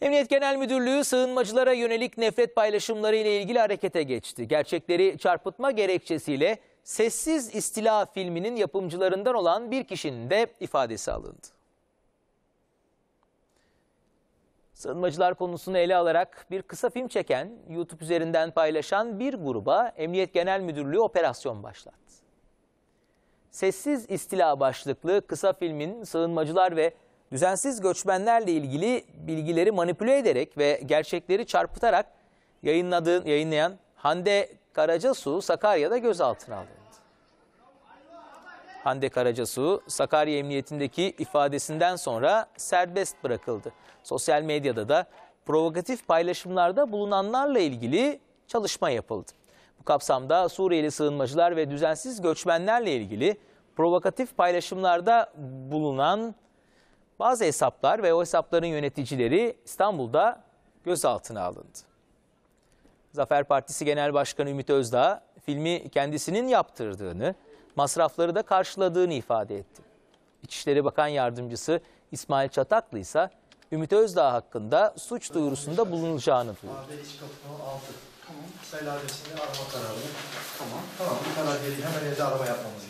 Emniyet Genel Müdürlüğü sığınmacılara yönelik nefret paylaşımları ile ilgili harekete geçti. Gerçekleri çarpıtma gerekçesiyle Sessiz İstila filminin yapımcılarından olan bir kişinin de ifadesi alındı. Sığınmacılar konusunu ele alarak bir kısa film çeken, YouTube üzerinden paylaşan bir gruba Emniyet Genel Müdürlüğü operasyon başlattı. Sessiz İstila başlıklı kısa filmin sığınmacılar ve düzensiz göçmenlerle ilgili bilgileri manipüle ederek ve gerçekleri çarpıtarak yayınladığı, yayınlayan Hande Karacasu Sakarya'da gözaltına alındı. Hande Karacasu, Sakarya Emniyetindeki ifadesinden sonra serbest bırakıldı. Sosyal medyada da provokatif paylaşımlarda bulunanlarla ilgili çalışma yapıldı. Bu kapsamda Suriyeli sığınmacılar ve düzensiz göçmenlerle ilgili provokatif paylaşımlarda bulunan bazı hesaplar ve o hesapların yöneticileri İstanbul'da gözaltına alındı. Zafer Partisi Genel Başkanı Ümit Özdağ filmi kendisinin yaptırdığını, masrafları da karşıladığını ifade etti. İçişleri Bakan Yardımcısı İsmail Çataklı ise Ümit Özdağ hakkında suç duyurusunda bulunacağını duyurdu. Tamam. Sel arama kararı. Tamam. Tamam. Bu karar hemen evde arama yapmamız